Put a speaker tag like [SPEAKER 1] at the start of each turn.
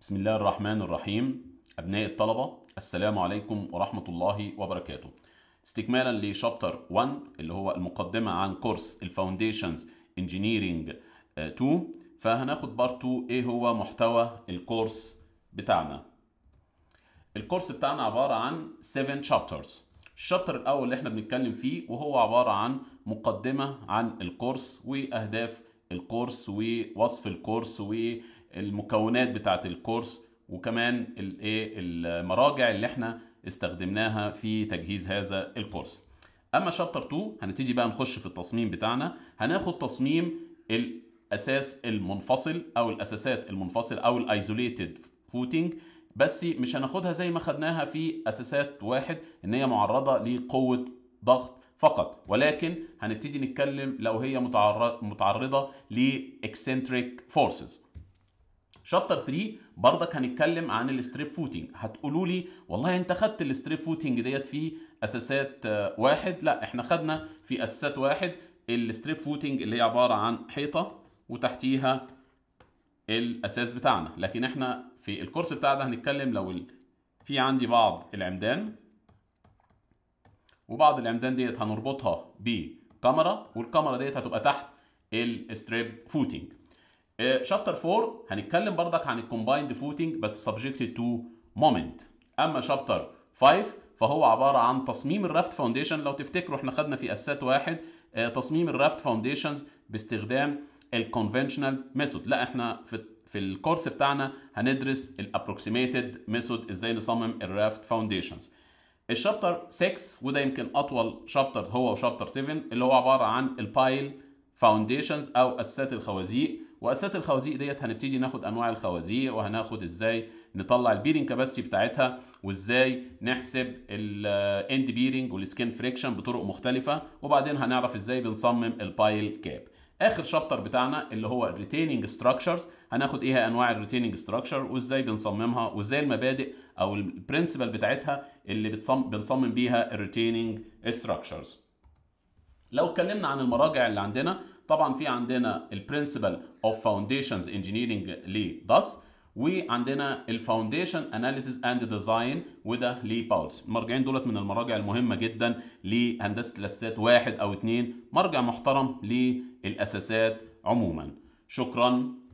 [SPEAKER 1] بسم الله الرحمن الرحيم أبناء الطلبة السلام عليكم ورحمة الله وبركاته استكمالا لشابتر 1 اللي هو المقدمة عن كورس الفاونديشنز انجينيرينج 2 فهناخد بارت 2 ايه هو محتوى الكورس بتاعنا الكورس بتاعنا عبارة عن 7 شابترز الشابتر الأول اللي احنا بنتكلم فيه وهو عبارة عن مقدمة عن الكورس وأهداف الكورس ووصف الكورس والكورس المكونات بتاعه الكورس وكمان الايه المراجع اللي احنا استخدمناها في تجهيز هذا الكورس اما شابتر 2 هنبتدي بقى نخش في التصميم بتاعنا هناخد تصميم الاساس المنفصل او الاساسات المنفصل او الايزوليتد فوتينج بس مش هناخدها زي ما خدناها في اساسات واحد ان هي معرضه لقوه ضغط فقط ولكن هنبتدي نتكلم لو هي متعرضه لاكسنتريك فورسز شابتر 3 برضك هنتكلم عن الستريب فوتنج هتقولوا لي والله انت خدت الستريب فوتنج ديت في اساسات آه، واحد لا احنا خدنا في اساسات واحد الستريب فوتنج اللي هي عباره عن حيطه وتحتيها الاساس بتاعنا لكن احنا في الكورس بتاعنا هنتكلم لو في عندي بعض العمدان وبعض العمدان ديت هنربطها بكاميرا والكاميرا ديت هتبقى تحت الستريب فوتنج إيه، شابتر 4 هنتكلم بردك عن الكومبايند فوتنج بس سبجكتد تو مومنت اما شابتر 5 فهو عباره عن تصميم الرافت فاونديشن لو تفتكروا احنا خدنا في اسات واحد إيه، تصميم الرافت فاونديشنز باستخدام الكونفنشنال ميثود لا احنا في في الكورس بتاعنا هندرس الابروكسيميتد ميثود ازاي نصمم الرافت فاونديشنز الشابتر 6 وده يمكن اطول شابتر هو شابتر 7 اللي هو عباره عن البايل فاونديشنز او اسات الخوازيق واسات الخوازيق ديت هنبتدي ناخد انواع الخوازيق وهناخد ازاي نطلع البيرنج كاباسيتي بتاعتها وازاي نحسب الاند بيرنج والسكين فريكشن بطرق مختلفه وبعدين هنعرف ازاي بنصمم البايل كاب اخر شابتر بتاعنا اللي هو الريتيننج ستراكشرز هناخد ايه هي انواع الريتيننج ستراكشر وازاي بنصممها وازاي المبادئ او البرنسبل بتاعتها اللي بتصم بنصمم بيها الريتيننج ستراكشرز لو اتكلمنا عن المراجع اللي عندنا طبعا في عندنا البرنسبل اوف فاونديشنز انجينيرنج لداس وعندنا الفاونديشن اناليسيز اند ديزاين وده لباولس المرجعين دولت من المراجع المهمه جدا لهندسه الاساسات واحد او اتنين مرجع محترم للاساسات عموما شكرا